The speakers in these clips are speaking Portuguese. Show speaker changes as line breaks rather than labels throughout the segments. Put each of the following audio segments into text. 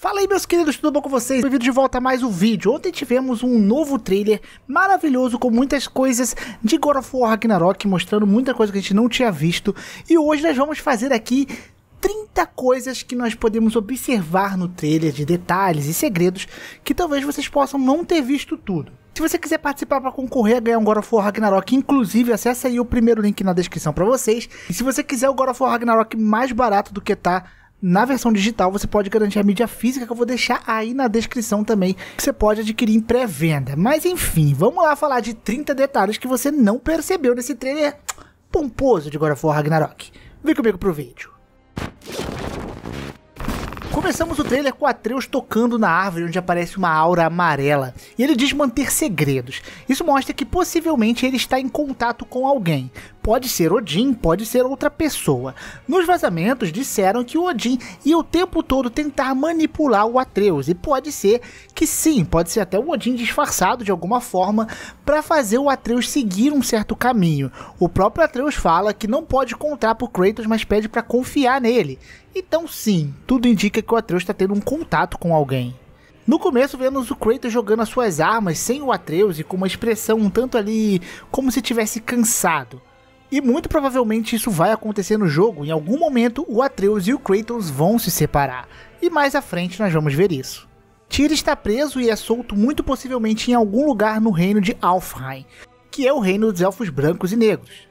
Fala aí meus queridos, tudo bom com vocês? bem vindo de volta a mais um vídeo. Ontem tivemos um novo trailer maravilhoso com muitas coisas de God of War Ragnarok, mostrando muita coisa que a gente não tinha visto. E hoje nós vamos fazer aqui 30 coisas que nós podemos observar no trailer de detalhes e segredos que talvez vocês possam não ter visto tudo. Se você quiser participar para concorrer a ganhar um God of War Ragnarok, inclusive, acessa aí o primeiro link na descrição para vocês. E se você quiser o God of War Ragnarok mais barato do que tá na versão digital você pode garantir a mídia física que eu vou deixar aí na descrição também, que você pode adquirir em pré-venda. Mas enfim, vamos lá falar de 30 detalhes que você não percebeu nesse trailer pomposo de God of War Ragnarok. Vem comigo pro vídeo. Começamos o trailer com Atreus tocando na árvore onde aparece uma aura amarela e ele diz manter segredos. Isso mostra que possivelmente ele está em contato com alguém, Pode ser Odin, pode ser outra pessoa. Nos vazamentos disseram que o Odin ia o tempo todo tentar manipular o Atreus e pode ser que sim, pode ser até o Odin disfarçado de alguma forma para fazer o Atreus seguir um certo caminho. O próprio Atreus fala que não pode contar pro Kratos, mas pede para confiar nele. Então sim, tudo indica que o Atreus está tendo um contato com alguém. No começo vemos o Kratos jogando as suas armas sem o Atreus e com uma expressão um tanto ali como se tivesse cansado. E muito provavelmente isso vai acontecer no jogo. Em algum momento, o Atreus e o Kratos vão se separar. E mais à frente nós vamos ver isso. Tyr está preso e é solto muito possivelmente em algum lugar no reino de Alfheim, que é o reino dos elfos brancos e negros.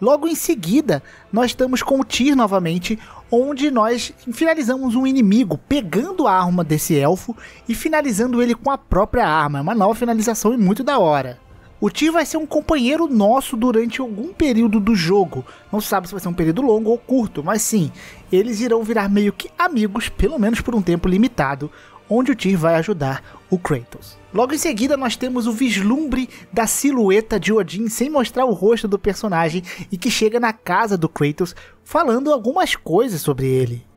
Logo em seguida, nós estamos com o Tyr novamente, onde nós finalizamos um inimigo pegando a arma desse elfo e finalizando ele com a própria arma. É uma nova finalização e muito da hora. O Ti vai ser um companheiro nosso durante algum período do jogo. Não sabe se vai ser um período longo ou curto, mas sim, eles irão virar meio que amigos, pelo menos por um tempo limitado, onde o Tyr vai ajudar o Kratos. Logo em seguida, nós temos o vislumbre da silhueta de Odin sem mostrar o rosto do personagem e que chega na casa do Kratos falando algumas coisas sobre ele.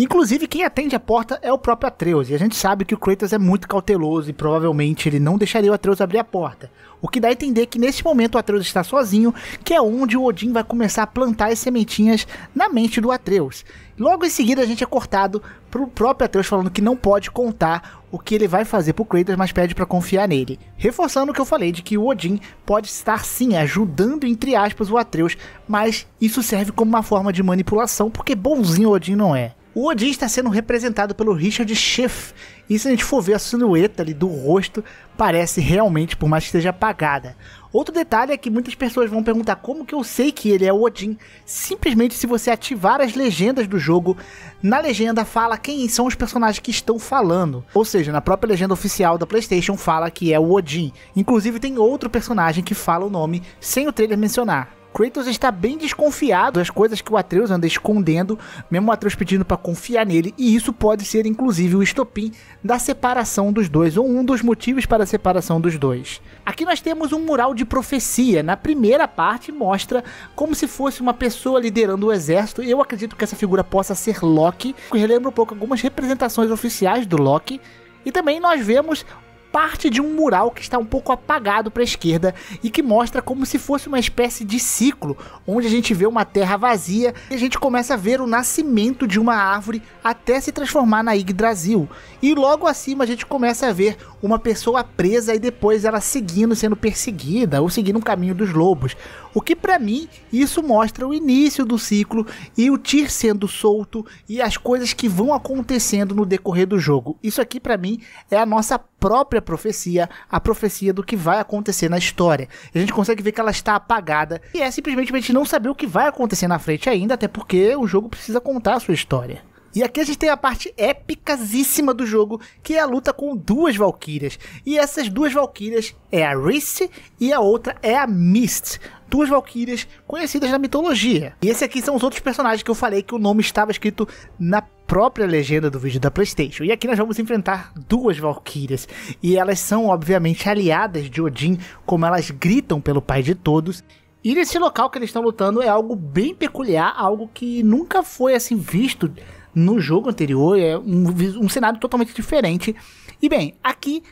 Inclusive, quem atende a porta é o próprio Atreus, e a gente sabe que o Kratos é muito cauteloso e provavelmente ele não deixaria o Atreus abrir a porta. O que dá a entender que nesse momento o Atreus está sozinho, que é onde o Odin vai começar a plantar as sementinhas na mente do Atreus. Logo em seguida a gente é cortado pro próprio Atreus falando que não pode contar o que ele vai fazer para o Kratos, mas pede para confiar nele. Reforçando o que eu falei de que o Odin pode estar sim ajudando entre aspas o Atreus, mas isso serve como uma forma de manipulação, porque bonzinho o Odin não é. O Odin está sendo representado pelo Richard Schiff. E se a gente for ver a silhueta ali do rosto, parece realmente, por mais que esteja apagada. Outro detalhe é que muitas pessoas vão perguntar como que eu sei que ele é o Odin. Simplesmente se você ativar as legendas do jogo, na legenda fala quem são os personagens que estão falando. Ou seja, na própria legenda oficial da PlayStation fala que é o Odin. Inclusive tem outro personagem que fala o nome sem o trailer mencionar. Kratos está bem desconfiado das coisas que o Atreus anda escondendo, mesmo o Atreus pedindo para confiar nele, e isso pode ser inclusive o estopim da separação dos dois, ou um dos motivos para a separação dos dois. Aqui nós temos um mural de profecia. Na primeira parte mostra como se fosse uma pessoa liderando o exército. Eu acredito que essa figura possa ser Loki, que relembra um pouco algumas representações oficiais do Loki. E também nós vemos parte de um mural que está um pouco apagado para a esquerda e que mostra como se fosse uma espécie de ciclo, onde a gente vê uma terra vazia e a gente começa a ver o nascimento de uma árvore até se transformar na Yggdrasil. E logo acima a gente começa a ver uma pessoa presa e depois ela seguindo sendo perseguida ou seguindo o um caminho dos lobos. O que para mim isso mostra o início do ciclo e o Tyr sendo solto e as coisas que vão acontecendo no decorrer do jogo. Isso aqui para mim é a nossa própria profecia, a profecia do que vai acontecer na história. A gente consegue ver que ela está apagada e é simplesmente a gente não saber o que vai acontecer na frente ainda, até porque o jogo precisa contar a sua história. E aqui a gente tem a parte épicasíssima do jogo, que é a luta com duas valquírias. E essas duas valquírias é a Reese e a outra é a Mist. Duas valquírias conhecidas na mitologia. E esse aqui são os outros personagens que eu falei que o nome estava escrito na própria legenda do vídeo da PlayStation. E aqui nós vamos enfrentar duas Valkyrias, e elas são obviamente aliadas de Odin, como elas gritam pelo pai de todos. E nesse local que eles estão lutando é algo bem peculiar, algo que nunca foi assim visto no jogo anterior, é um, um cenário totalmente diferente. E bem, aqui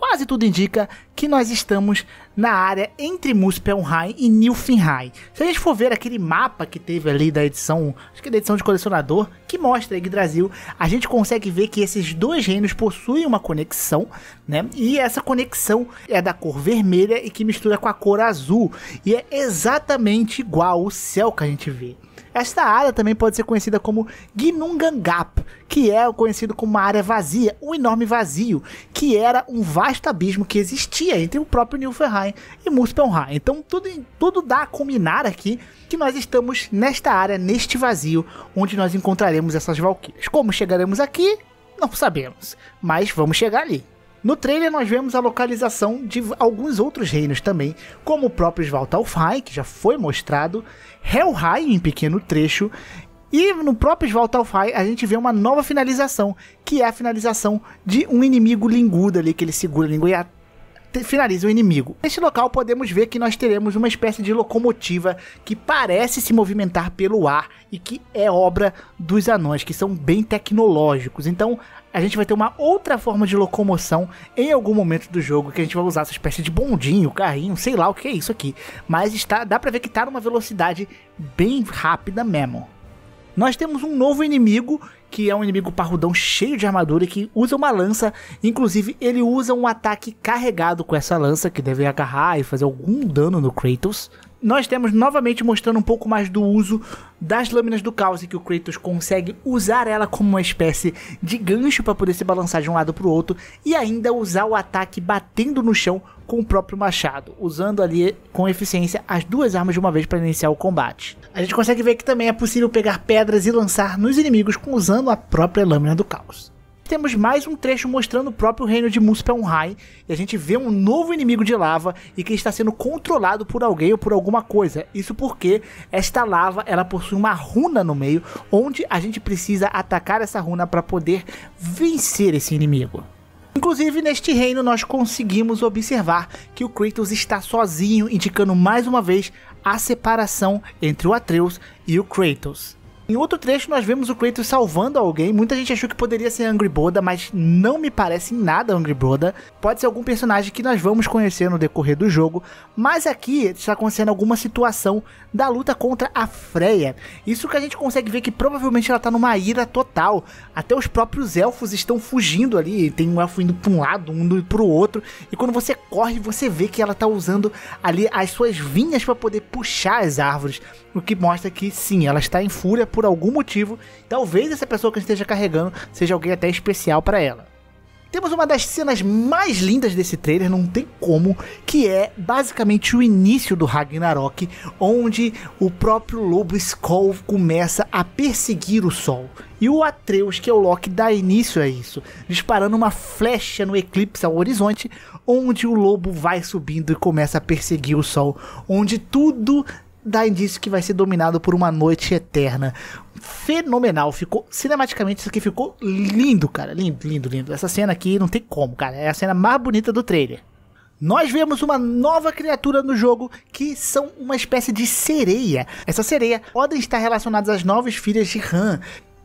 quase tudo indica que nós estamos na área entre Muspelheim e Nilfheim. Se a gente for ver aquele mapa que teve ali da edição, acho que é da edição de colecionador, que mostra Yggdrasil, a gente consegue ver que esses dois reinos possuem uma conexão, né? E essa conexão é da cor vermelha e que mistura com a cor azul, e é exatamente igual o céu que a gente vê. Esta área também pode ser conhecida como Gnungangap, que é conhecido como uma área vazia, um enorme vazio, que era um vasto abismo que existia entre o próprio Nilfheim e Muspelheim. Então tudo, tudo dá a culminar aqui que nós estamos nesta área, neste vazio, onde nós encontraremos essas valquírias. Como chegaremos aqui? Não sabemos, mas vamos chegar ali. No trailer nós vemos a localização de alguns outros reinos também, como o próprio Svaltalfheim, que já foi mostrado, Helheim em pequeno trecho, e no próprio Svaltalfheim a gente vê uma nova finalização, que é a finalização de um inimigo lingudo ali, que ele segura a língua e finaliza o inimigo. Neste local podemos ver que nós teremos uma espécie de locomotiva que parece se movimentar pelo ar e que é obra dos anões, que são bem tecnológicos. Então a gente vai ter uma outra forma de locomoção em algum momento do jogo que a gente vai usar essa espécie de bondinho, carrinho, sei lá o que é isso aqui. Mas está, dá pra ver que tá numa velocidade bem rápida mesmo. Nós temos um novo inimigo, que é um inimigo parrudão cheio de armadura que usa uma lança. Inclusive, ele usa um ataque carregado com essa lança, que deve agarrar e fazer algum dano no Kratos, nós temos novamente mostrando um pouco mais do uso das lâminas do caos e que o Kratos consegue usar ela como uma espécie de gancho para poder se balançar de um lado para o outro e ainda usar o ataque batendo no chão com o próprio machado, usando ali com eficiência as duas armas de uma vez para iniciar o combate. A gente consegue ver que também é possível pegar pedras e lançar nos inimigos usando a própria lâmina do caos temos mais um trecho mostrando o próprio reino de Muspelheim e a gente vê um novo inimigo de lava e que está sendo controlado por alguém ou por alguma coisa. Isso porque esta lava ela possui uma runa no meio onde a gente precisa atacar essa runa para poder vencer esse inimigo. Inclusive, neste reino, nós conseguimos observar que o Kratos está sozinho, indicando mais uma vez a separação entre o Atreus e o Kratos. Em outro trecho, nós vemos o Kratos salvando alguém. Muita gente achou que poderia ser Angry Boda, mas não me parece em nada Angry Boda. Pode ser algum personagem que nós vamos conhecer no decorrer do jogo, mas aqui está acontecendo alguma situação da luta contra a Freya. Isso que a gente consegue ver que provavelmente ela está numa ira total. Até os próprios elfos estão fugindo ali. Tem um elfo indo para um lado, um indo para o outro. E quando você corre, você vê que ela está usando ali as suas vinhas para poder puxar as árvores. O que mostra que sim, ela está em fúria por por algum motivo, talvez essa pessoa que esteja carregando seja alguém até especial para ela. Temos uma das cenas mais lindas desse trailer, não tem como, que é basicamente o início do Ragnarok, onde o próprio lobo Skoll começa a perseguir o sol. E o Atreus, que é o Loki, dá início a isso, disparando uma flecha no eclipse ao horizonte, onde o lobo vai subindo e começa a perseguir o sol, onde tudo dá indício que vai ser dominado por uma noite eterna. Fenomenal, ficou cinematicamente isso aqui ficou lindo, cara, lindo, lindo, lindo. Essa cena aqui não tem como, cara, é a cena mais bonita do trailer. Nós vemos uma nova criatura no jogo que são uma espécie de sereia. Essa sereia podem estar relacionadas às novas filhas de Han,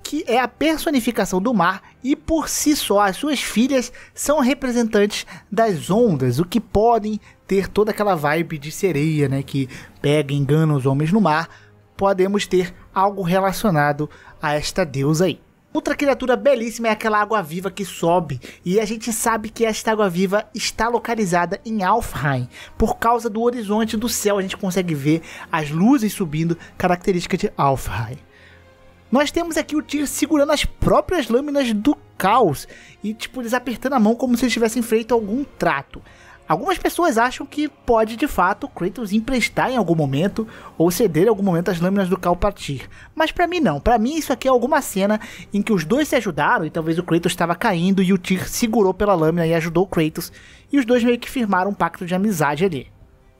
que é a personificação do mar e por si só as suas filhas são representantes das ondas, o que podem ter toda aquela vibe de sereia, né, que pega e engana os homens no mar. Podemos ter algo relacionado a esta deusa aí. Outra criatura belíssima é aquela água viva que sobe, e a gente sabe que esta água viva está localizada em Alfheim. Por causa do horizonte do céu, a gente consegue ver as luzes subindo, característica de Alfheim. Nós temos aqui o Tyr segurando as próprias lâminas do caos e, tipo, eles apertando a mão como se eles tivessem feito algum trato. Algumas pessoas acham que pode de fato Kratos emprestar em algum momento ou ceder em algum momento as lâminas do Tir, mas para mim não. Para mim isso aqui é alguma cena em que os dois se ajudaram e talvez o Kratos estava caindo e o Tyr segurou pela lâmina e ajudou o Kratos e os dois meio que firmaram um pacto de amizade ali.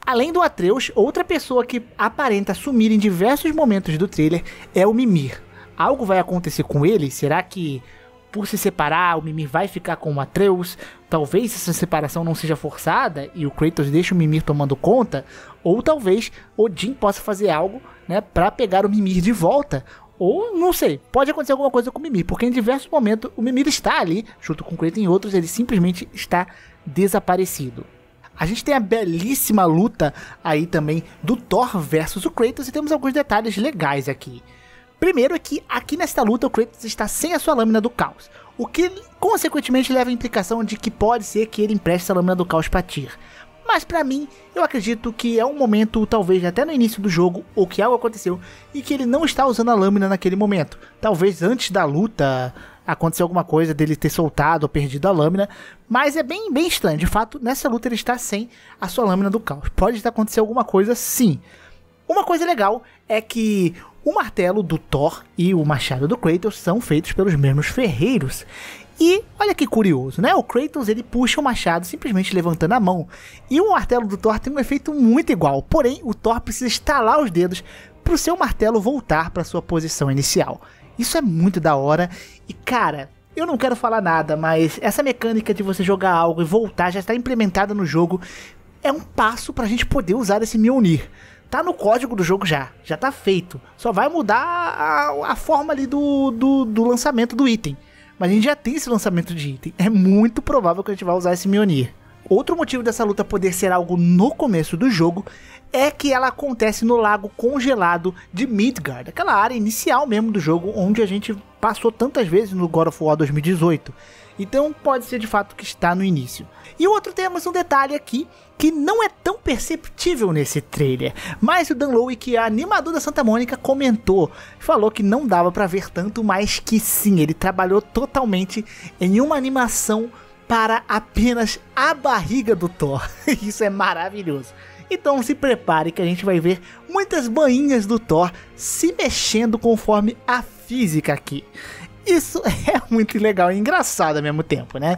Além do Atreus, outra pessoa que aparenta sumir em diversos momentos do trailer é o Mimir algo vai acontecer com ele? Será que por se separar, o Mimir vai ficar com o Atreus? Talvez essa separação não seja forçada e o Kratos deixe o Mimir tomando conta, ou talvez Odin possa fazer algo, né, para pegar o Mimir de volta. Ou não sei, pode acontecer alguma coisa com o Mimir, porque em diversos momentos o Mimir está ali, junto com o Kratos em outros, ele simplesmente está desaparecido. A gente tem a belíssima luta aí também do Thor versus o Kratos e temos alguns detalhes legais aqui. Primeiro é que aqui nesta luta o Kratos está sem a sua lâmina do caos, o que consequentemente leva à implicação de que pode ser que ele empreste a lâmina do caos para Tyr. Mas para mim, eu acredito que é um momento, talvez até no início do jogo, ou que algo aconteceu, e que ele não está usando a lâmina naquele momento. Talvez antes da luta aconteceu alguma coisa dele ter soltado ou perdido a lâmina, mas é bem, bem estranho. De fato, nessa luta ele está sem a sua lâmina do caos. Pode estar acontecendo alguma coisa sim. Uma coisa legal é que o martelo do Thor e o machado do Kratos são feitos pelos mesmos ferreiros. E olha que curioso, né? O Kratos ele puxa o machado simplesmente levantando a mão. E o martelo do Thor tem um efeito muito igual, porém o Thor precisa estalar os dedos para o seu martelo voltar para sua posição inicial. Isso é muito da hora e cara, eu não quero falar nada, mas essa mecânica de você jogar algo e voltar já está implementada no jogo. É um passo para a gente poder usar esse Mjolnir tá no código do jogo já, já tá feito. Só vai mudar a, a forma ali do, do, do, lançamento do item. Mas a gente já tem esse lançamento de item. É muito provável que a gente vá usar esse Mionir. Outro motivo dessa luta poder ser algo no começo do jogo é que ela acontece no lago congelado de Midgard, aquela área inicial mesmo do jogo onde a gente passou tantas vezes no God of War 2018. Então pode ser de fato que está no início. E o outro temos um detalhe aqui que não é tão perceptível nesse trailer, mas o Dan Lowe, que é animador da Santa Mônica, comentou, falou que não dava para ver tanto, mas que sim, ele trabalhou totalmente em uma animação para apenas a barriga do Thor. Isso é maravilhoso. Então se prepare que a gente vai ver muitas banhinhas do Thor se mexendo conforme a física aqui. Isso é muito legal e é engraçado ao mesmo tempo, né?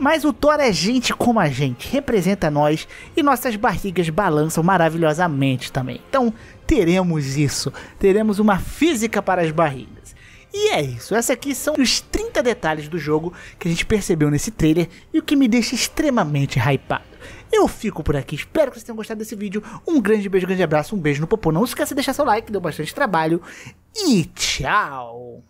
Mas o Thor é gente como a gente, representa nós e nossas barrigas balançam maravilhosamente também. Então teremos isso, teremos uma física para as barrigas. E é isso, esses aqui são os 30 detalhes do jogo que a gente percebeu nesse trailer e o que me deixa extremamente hypado. Eu fico por aqui, espero que vocês tenham gostado desse vídeo. Um grande beijo, grande abraço, um beijo no popô. Não esqueça de deixar seu like, deu bastante trabalho. E tchau!